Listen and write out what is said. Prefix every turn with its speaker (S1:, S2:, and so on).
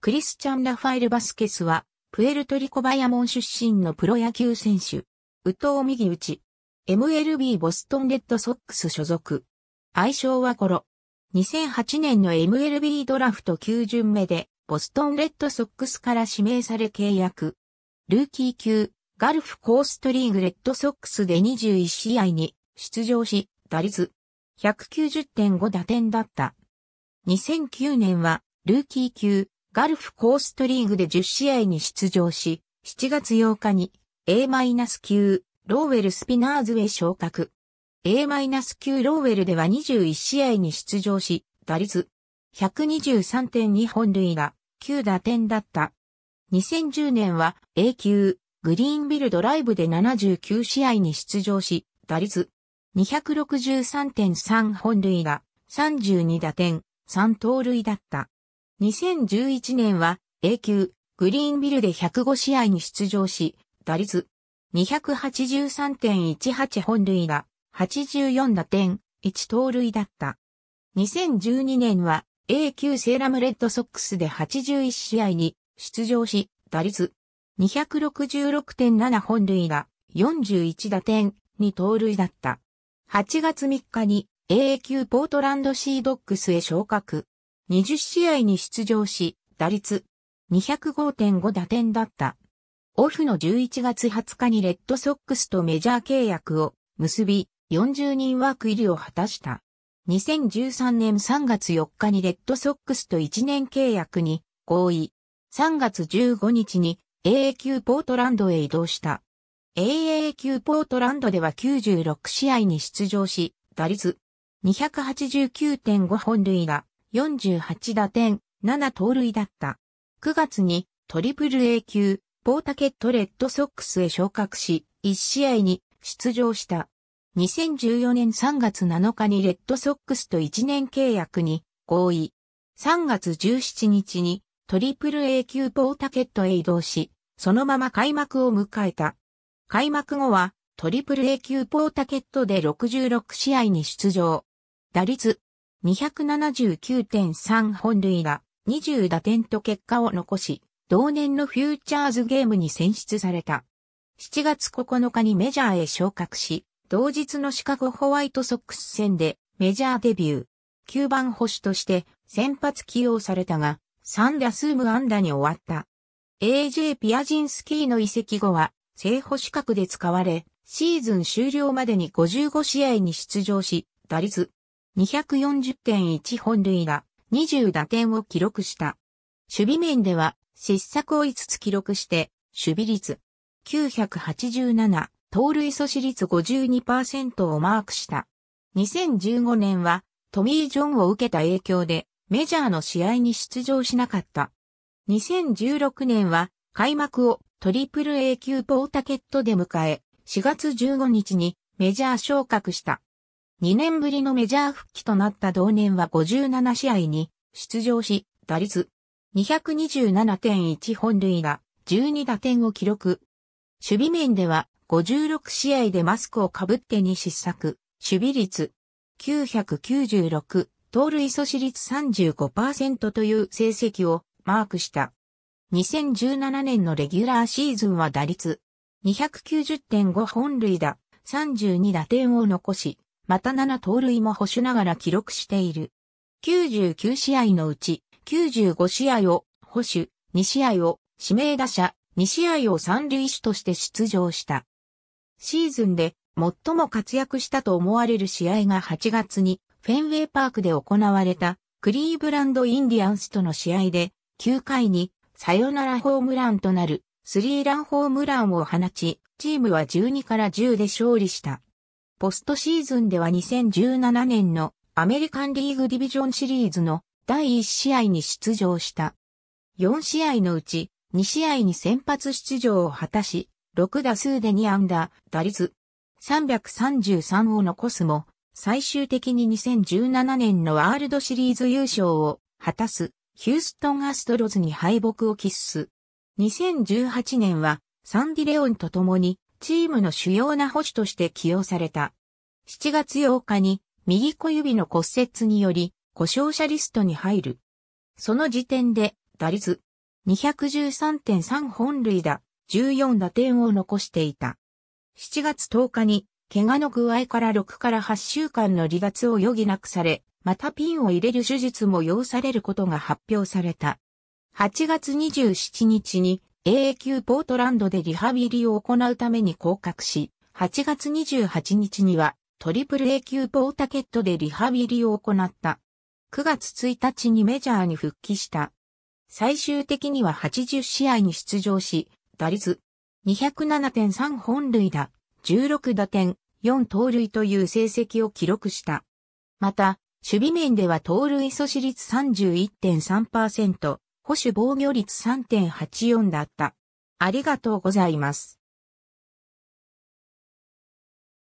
S1: クリスチャン・ラファエル・バスケスは、プエルトリコバヤモン出身のプロ野球選手。宇藤右打ち。MLB ボストンレッドソックス所属。愛称はコロ。2008年の MLB ドラフト9巡目で、ボストンレッドソックスから指名され契約。ルーキー級、ガルフコーストリーグレッドソックスで21試合に出場し、打率190.5打点だった。2009年は、ルーキー級、ガルフコーストリーグで10試合に出場し、7月8日に A- 9ローウェルスピナーズへ昇格。A- 9ローウェルでは21試合に出場し、打率123.2本塁打、9打点だった。2010年は A 級グリーンビルドライブで79試合に出場し、打率263.3本塁打、32打点、3盗塁だった。2011年は A 級グリーンビルで105試合に出場し、打率283.18本塁打、84打点、1盗塁だった。2012年は A 級セーラムレッドソックスで81試合に出場し、打率266.7本塁打、41打点、2盗塁だった。8月3日に A 級ポートランドシードックスへ昇格。20試合に出場し、打率205.5打点だった。オフの11月20日にレッドソックスとメジャー契約を結び、40人枠入りを果たした。2013年3月4日にレッドソックスと1年契約に合意。3月15日に AA 級ポートランドへ移動した。AA 級ポートランドでは96試合に出場し、打率289.5本塁打、48打点、7盗塁だった。9月にトリプル A 級、ポータケットレッドソックスへ昇格し、1試合に出場した。2014年3月7日にレッドソックスと1年契約に合意。3月17日にトリプル A 級ポータケットへ移動し、そのまま開幕を迎えた。開幕後はトリプル A 級ポータケットで66試合に出場。打率279.3本塁打、20打点と結果を残し、同年のフューチャーズゲームに選出された。7月9日にメジャーへ昇格し、同日のシカゴホワイトソックス戦でメジャーデビュー。9番星として先発起用されたが、3打数無安打に終わった。AJ ピアジンスキーの移籍後は、正捕資格で使われ、シーズン終了までに55試合に出場し、打率240.1本塁打、20打点を記録した。守備面では、失策を5つ記録して、守備率987、盗塁阻止率52%をマークした。2015年は、トミー・ジョンを受けた影響で、メジャーの試合に出場しなかった。2016年は、開幕をトリプル A 級ポータケットで迎え、4月15日にメジャー昇格した。2年ぶりのメジャー復帰となった同年は57試合に出場し、打率227.1本塁打、12打点を記録。守備面では56試合でマスクをかぶってに失策、守備率996、盗塁阻止率35%という成績をマークした。2017年のレギュラーシーズンは打率290.5本塁打、32打点を残し、また7盗塁も保守ながら記録している。99試合のうち、95試合を保守、2試合を指名打者、2試合を三塁手として出場した。シーズンで最も活躍したと思われる試合が8月にフェンウェイパークで行われたクリーブランドインディアンスとの試合で9回にサヨナラホームランとなるスリーランホームランを放ち、チームは12から10で勝利した。ポストシーズンでは2017年のアメリカンリーグディビジョンシリーズの第1試合に出場した。4試合のうち2試合に先発出場を果たし、6打数で2ダー、打率333を残すも、最終的に2017年のワールドシリーズ優勝を果たすヒューストンアストロズに敗北を喫す。2018年はサンディレオンと共にチームの主要な保守として起用された。7月8日に右小指の骨折により故障者リストに入る。その時点で打率213.3本塁打、14打点を残していた。7月10日に怪我の具合から6から8週間の離脱を余儀なくされ、またピンを入れる手術も要されることが発表された。8月27日に AAQ ポートランドでリハビリを行うために降格し、8月28日にはトリプル A 級ポータケットでリハビリを行った。9月1日にメジャーに復帰した。最終的には80試合に出場し、打率207.3本塁打、16打点、4盗塁という成績を記録した。また、守備面では盗塁阻止率31.3%、保守防御率3.84だった。ありがとうございます。